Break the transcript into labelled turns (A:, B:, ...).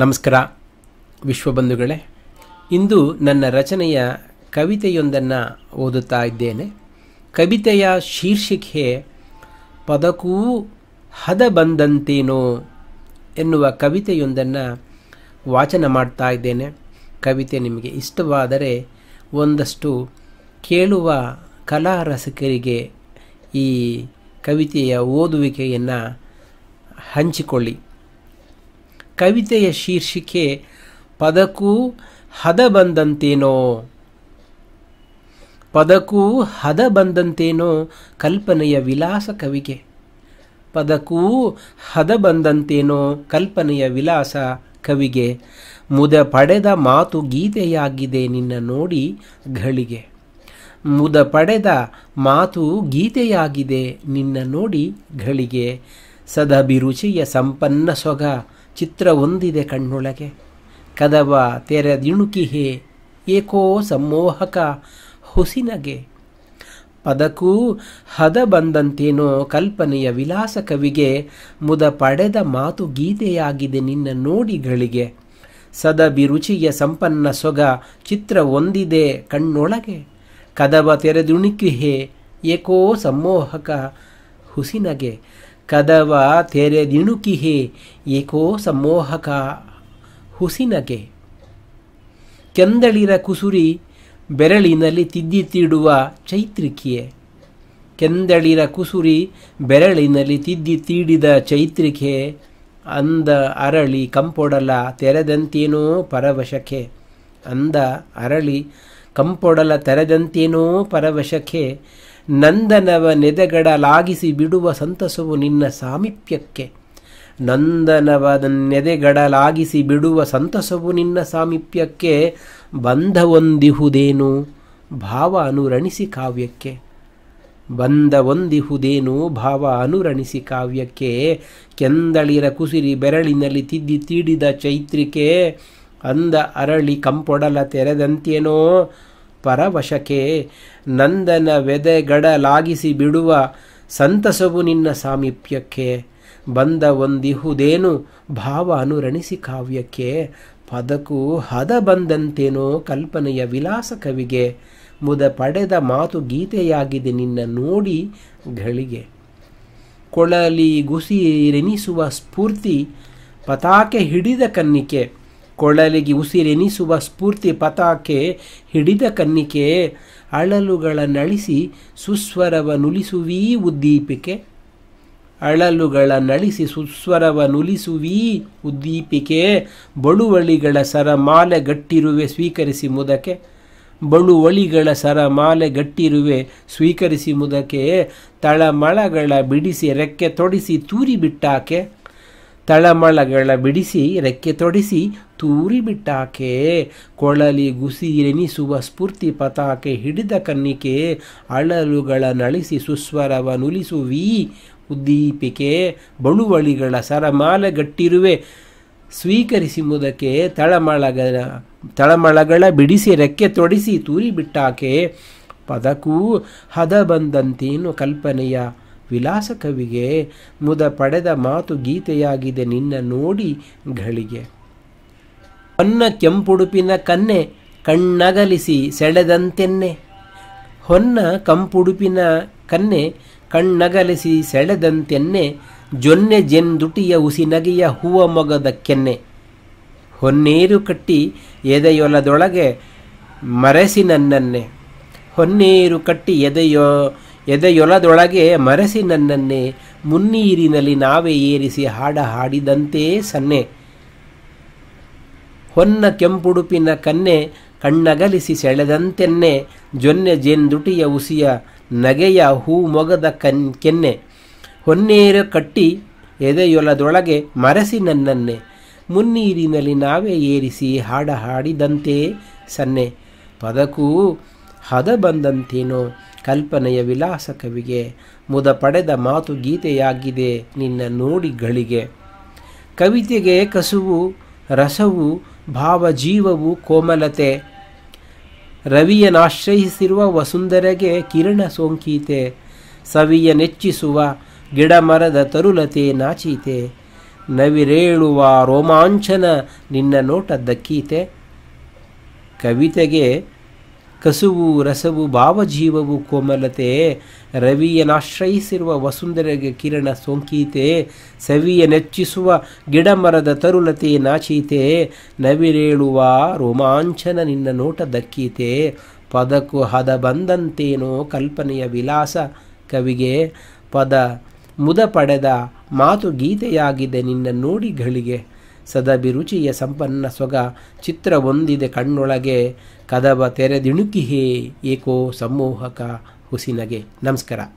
A: ನಮಸ್ಕಾರ ವಿಶ್ವಬಂಧುಗಳೇ ಇಂದು ನನ್ನ ರಚನೆಯ ಕವಿತೆಯೊಂದನ್ನು ಓದುತ್ತಾ ಇದ್ದೇನೆ ಕವಿತೆಯ ಶೀರ್ಷಿಕೆ ಪದಕೂ ಹದ ಬಂದಂತೇನೋ ಎನ್ನುವ ಕವಿತೆಯೊಂದನ್ನು ವಾಚನ ಮಾಡ್ತಾ ಇದ್ದೇನೆ ಕವಿತೆ ನಿಮಗೆ ಇಷ್ಟವಾದರೆ ಒಂದಷ್ಟು ಕೇಳುವ ಕಲಾ ಈ ಕವಿತೆಯ ಓದುವಿಕೆಯನ್ನು ಹಂಚಿಕೊಳ್ಳಿ ಕವಿತೆಯ ಶೀರ್ಷಿಕೆ ಪದಕ್ಕೂ ಹದ ಬಂದಂತೇನೋ ಪದಕ್ಕೂ ಹದ ಬಂದಂತೇನೋ ಕಲ್ಪನೆಯ ವಿಲಾಸ ಕವಿಗೆ ಪದಕ್ಕೂ ಹದ ಬಂದಂತೇನೋ ಕಲ್ಪನೆಯ ವಿಲಾಸ ಕವಿಗೆ ಮುದ ಪಡೆದ ಮಾತು ಗೀತೆಯಾಗಿದೆ ನಿನ್ನ ನೋಡಿ ಘಳಿಗೆ ಮುದ ಪಡೆದ ಮಾತು ಗೀತೆಯಾಗಿದೆ ನಿನ್ನ ನೋಡಿ ಘಳಿಗೆ ಸದಭಿರುಚಿಯ ಸಂಪನ್ನ ಸೊಗ ಚಿತ್ರ ಒಂದಿದೆ ಕಣ್ಣೊಳಗೆ ಕದವ ತೆರೆದಿಣುಕಿಹೆ ಏಕೋ ಸಮ್ಮೋಹಕ ಹುಸಿನಗೆ ಪದಕ್ಕೂ ಹದ ಬಂದಂತೇನೋ ಕಲ್ಪನೆಯ ವಿಲಾಸ ಕವಿಗೆ ಮುದ ಪಡೆದ ಮಾತು ಗೀತೆಯಾಗಿದೆ ನಿನ್ನ ನೋಡಿಗಳಿಗೆ ಸದ ರುಚಿಯ ಸಂಪನ್ನ ಸೊಗ ಚಿತ್ರ ಒಂದಿದೆ ಕಣ್ಣೊಳಗೆ ಕದವ ತೆರೆದುಣುಕಿಹೆ ಏಕೋ ಸಮ್ಮೋಹಕ ಹುಸಿನಗೆ ಕದವ ತೆರೆದಿಣುಕಿಹೇ ಏಕೋ ಸಮ್ಮೋಹಕ ಹುಸಿನಗೆ ಕೆಂದಳಿರ ಕುಸುರಿ ಬೆರಳಿನಲ್ಲಿ ತೀಡುವ ಚೈತ್ರಿಕೆಯೇ ಕೆಂದಳಿರ ಕುಸುರಿ ಬೆರಳಿನಲ್ಲಿ ತಿದ್ದಿ ತೀಡಿದ ಚೈತ್ರಿಕೆ ಅಂದ ಅರಳಿ ಕಂಪೊಡಲ ತೆರೆದಂತೇನೋ ಪರವಶಕ್ಕೆ ಅಂದ ಅರಳಿ ಕಂಪೊಡಲ ತೆರೆದಂತೇನೋ ಪರವಶಕ್ಕೆ ನಂದನವ ನೆದೆಗಡಲಾಗಿಸಿ ಬಿಡುವ ಸಂತಸವು ನಿನ್ನ ಸಾಮೀಪ್ಯಕ್ಕೆ ನಂದನವ ನೆದೆಗಡಲಾಗಿಸಿ ಬಿಡುವ ಸಂತಸವು ನಿನ್ನ ಸಾಮೀಪ್ಯಕ್ಕೆ ಬಂಧವೊಂದಿಹುದೇನು ಭಾವ ಅನುರಣಿಸಿ ಕಾವ್ಯಕ್ಕೆ ಬಂದ ಒಂದಿಹುದೇನು ಭಾವ ಅನುರಣಿಸಿ ಕಾವ್ಯಕ್ಕೆ ಕೆಂದಳಿರ ಕುಸಿರಿ ಬೆರಳಿನಲ್ಲಿ ತಿದ್ದಿ ತೀಡಿದ ಚೈತ್ರಿಕೆ ಅಂದ ಅರಳಿ ಕಂಪೊಡಲ ತೆರೆದಂತೇನೋ ಪರವಶಕ್ಕೆ ನಂದನ ವೆದೆಗಡಲಾಗಿಸಿ ಬಿಡುವ ಸಂತಸವು ನಿನ್ನ ಸಾಮೀಪ್ಯಕ್ಕೆ ಬಂದ ಒಂದಿಹುದೇನು ಭಾವ ಅನುರಣಿಸಿ ಕಾವ್ಯಕ್ಕೆ ಪದಕು ಹದ ಬಂದಂತೇನೋ ಕಲ್ಪನೆಯ ವಿಲಾಸ ಕವಿಗೆ ಮುದ ಪಡೆದ ಮಾತು ಗೀತೆಯಾಗಿದೆ ನಿನ್ನ ನೋಡಿ ಗಳಿಗೆ ಕೊಳಲಿ ಗುಸಿರೆನಿಸುವ ಸ್ಫೂರ್ತಿ ಪತಾಕೆ ಹಿಡಿದ ಕನ್ನಿಕೆ ಕೊಳಲಿಗೆ ಉಸಿರೆನಿಸುವ ಸ್ಫೂರ್ತಿ ಪತಾಕೆ ಹಿಡಿದ ಕನ್ನಿಕೆ ಅಳಲುಗಳ ನಳಿಸಿ ಸುಸ್ವರವ ನುಲಿಸುವೀ ಉದ್ದೀಪಿಕೆ ಅಳಲುಗಳ ನಳಿಸಿ ಸುಸ್ವರವ ನುಲಿಸುವೀ ಉದ್ದೀಪಿಕೆ ಬಳುವಳಿಗಳ ಸರಮಾಲೆ ಗಟ್ಟಿರುವೆ ಸ್ವೀಕರಿಸಿ ಮುದಕೆ ಬಳುವಳಿಗಳ ಸರಮಾಲೆ ಗಟ್ಟಿರುವೆ ಸ್ವೀಕರಿಸಿ ಮುದಕೆ ತಳಮಳಗಳ ಬಿಡಿಸಿ ರೆಕ್ಕೆ ತೊಡಿಸಿ ತೂರಿಬಿಟ್ಟಾಕೆ ತಳಮಳಗಳ ಬಿಡಿಸಿ ರೆಕ್ಕೆ ತೊಡಿಸಿ ತೂರಿ ಬಿಟ್ಟಾಕೆ ಕೊಳಲಿ ಗುಸಿ ಎನಿಸುವ ಸ್ಫೂರ್ತಿ ಪತಾಕೆ ಹಿಡಿದ ಕನ್ನಿಕೆ ಅಳಲುಗಳ ನಳಿಸಿ ಸುಸ್ವರವನುಲಿಸುವಿ ಉದ್ದೀಪಿಕೆ ಬಳುವಳಿಗಳ ಸರಮಾಲೆಗಟ್ಟಿರುವೆ ಗಟ್ಟಿರುವೆ ಸ್ವೀಕರಿಸಿ ಮುದಕ್ಕೆ ತಳಮಳಗಳ ತಳಮಳಗಳ ಬಿಡಿಸಿ ರೆಕ್ಕೆ ತೊಡಿಸಿ ತೂರಿಬಿಟ್ಟಾಕೆ ಪದಕ್ಕೂ ಹದ ಬಂದಂತೇನು ಕಲ್ಪನೆಯ ವಿಲಾಸ ಕವಿಗೆ ಮುದ ಪಡೆದ ಮಾತು ಗೀತೆಯಾಗಿದೆ ನಿನ್ನ ನೋಡಿ ಘಳಿಗೆ ಹೊನ್ನ ಕೆಂಪುಡುಪಿನ ಕನ್ನೆ ಕಣ್ಣಗಲಿಸಿ ಸೆಳೆದಂತೆನ್ನೆ ಹೊನ್ನ ಕಂಪುಡುಪಿನ ಕನ್ನೆ ಕಣ್ಣಗಲಿಸಿ ಸೆಳೆದಂತೆನ್ನೆ ಜೊನ್ನೆ ಜೆಂದುಟಿಯ ಉಸಿನಗೆಯ ಹೂವ ಮೊಗದ ಕೆನ್ನೆ ಹೊನ್ನೇರು ಕಟ್ಟಿ ಎದೆಯೊಲದೊಳಗೆ ಮರೆಸಿ ನನ್ನನ್ನೆ ಹೊನ್ನೇರು ಕಟ್ಟಿ ಎದೆಯೋ ಎದೆಯೊಲದೊಳಗೆ ಮರೆಸಿ ನನ್ನನ್ನೇ ಮುನ್ನೀರಿನಲ್ಲಿ ನಾವೇ ಏರಿಸಿ ಹಾಡ ಹಾಡಿದಂತೆ ಸನ್ನೆ ಹೊನ್ನ ಕೆಂಪುಡುಪಿನ ಕನ್ನೆ ಕಣ್ಣಗಲಿಸಿ ಸೆಳೆದಂತೆನ್ನೆ ಜೊನ್ನೆ ಜೇನ್ದುಟಿಯ ಉಸಿಯ ನಗೆಯ ಹೂ ಮೊಗದ ಕನ್ ಕೆನ್ನೆ ಹೊನ್ನೇರು ಕಟ್ಟಿ ಎದೆಯೊಲದೊಳಗೆ ಮರೆಸಿ ನನ್ನನ್ನೆ ಮುನ್ನೀರಿನಲ್ಲಿ ನಾವೇ ಏರಿಸಿ ಹಾಡ ಹಾಡಿದಂತೆ ಸನ್ನೆ ಪದಕ್ಕೂ ಹದ ಬಂದಂತೇನೋ ಕಲ್ಪನೆಯ ವಿಲಾಸ ಕವಿಗೆ ಮುದ ಪಡೆದ ಮಾತು ಗೀತೆಯಾಗಿದೆ ನಿನ್ನ ನೋಡಿಗಳಿಗೆ ಕವಿತೆಗೆ ಕಸುವು ರಸವು ಭಾವಜೀವವು ಕೋಮಲತೆ ಆಶ್ರಯಿಸಿರುವ ವಸುಂಧರೆಗೆ ಕಿರಣ ಸೋಂಕೀತೆ ಸವಿಯ ನೆಚ್ಚಿಸುವ ಗಿಡಮರದ ತರುಲತೆ ನಾಚೀತೆ ನವಿರೇಳುವ ರೋಮಾಂಚನ ನಿನ್ನ ನೋಟ ದಕ್ಕೀತೆ ಕವಿತೆಗೆ ಕಸುವು ರಸವು ಭಾವಜೀವವು ಕೋಮಲತೆ ರವಿಯನಾಶ್ರಯಿಸಿರುವ ವಸುಂಧರೆಗೆ ಕಿರಣ ಸೋಂಕೀತೆ ಸವಿಯ ನೆಚ್ಚಿಸುವ ಗಿಡಮರದ ತರುಲತೆ ನಾಚೀತೆ ನವಿರೇಳುವ ರೋಮಾಂಚನ ನಿನ್ನ ನೋಟ ದಕ್ಕೀತೆ ಪದಕ್ಕೂ ಹದ ಬಂದಂತೇನೋ ಕಲ್ಪನೆಯ ವಿಲಾಸ ಕವಿಗೆ ಪದ ಮುದ ಪಡೆದ ಮಾತು ಗೀತೆಯಾಗಿದೆ ನಿನ್ನ ನೋಡಿ ಘಳಿಗೆ ಸದಭಿರುಚಿಯ ಸಂಪನ್ನ ಸೊಗ ಚಿತ್ರ ಒಂದಿದೆ ಕಣ್ಣೊಳಗೆ ಕದಬ ತೆರೆದಿಣುಕಿಹೇ ಏಕೋ ಸಮ್ಮೋಹಕ ಹುಸಿನಗೆ ನಮಸ್ಕಾರ